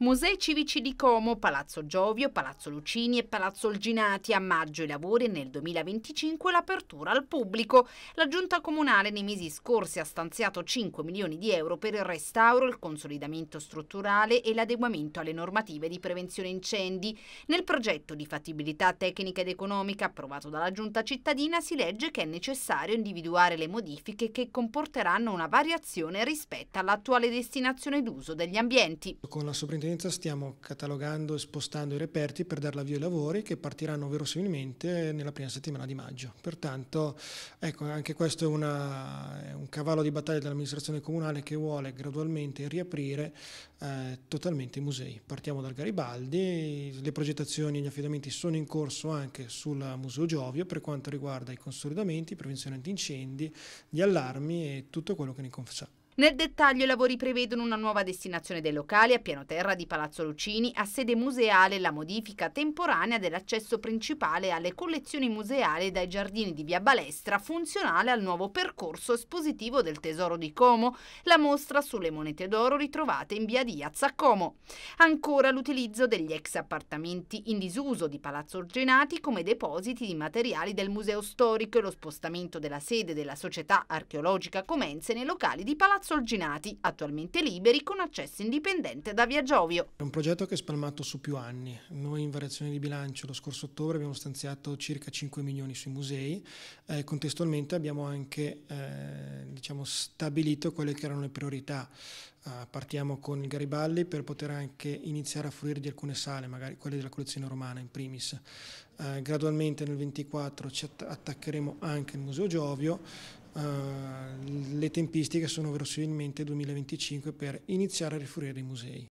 Musei civici di Como, Palazzo Giovio, Palazzo Lucini e Palazzo Olginati. A maggio i lavori e nel 2025 l'apertura al pubblico. La giunta comunale nei mesi scorsi ha stanziato 5 milioni di euro per il restauro, il consolidamento strutturale e l'adeguamento alle normative di prevenzione incendi. Nel progetto di fattibilità tecnica ed economica approvato dalla giunta cittadina si legge che è necessario individuare le modifiche che comporteranno una variazione rispetto all'attuale destinazione d'uso degli ambienti. Con la contingenza stiamo catalogando e spostando i reperti per dar l'avvio ai lavori che partiranno verosimilmente nella prima settimana di maggio. Pertanto ecco, anche questo è, una, è un cavallo di battaglia dell'amministrazione comunale che vuole gradualmente riaprire eh, totalmente i musei. Partiamo dal Garibaldi, le progettazioni e gli affidamenti sono in corso anche sul Museo Giovio per quanto riguarda i consolidamenti, prevenzione antincendi, gli allarmi e tutto quello che ne confessa. Nel dettaglio i lavori prevedono una nuova destinazione dei locali a piano terra di Palazzo Lucini, a sede museale la modifica temporanea dell'accesso principale alle collezioni museali dai giardini di Via Balestra, funzionale al nuovo percorso espositivo del Tesoro di Como, la mostra sulle monete d'oro ritrovate in Via Diaz a Como. Ancora l'utilizzo degli ex appartamenti in disuso di Palazzo Orgenati come depositi di materiali del Museo Storico e lo spostamento della sede della Società Archeologica Comense nei locali di Palazzo Solginati, attualmente liberi con accesso indipendente da Via Giovio. È un progetto che è spalmato su più anni. Noi in variazione di bilancio lo scorso ottobre abbiamo stanziato circa 5 milioni sui musei, eh, contestualmente abbiamo anche eh, diciamo, stabilito quelle che erano le priorità eh, partiamo con il Garibaldi per poter anche iniziare a fruire di alcune sale, magari quelle della collezione romana in primis. Eh, gradualmente nel 24 ci attaccheremo anche il Museo Giovio, eh, le tempistiche sono verosimilmente 2025 per iniziare a rifurire i musei.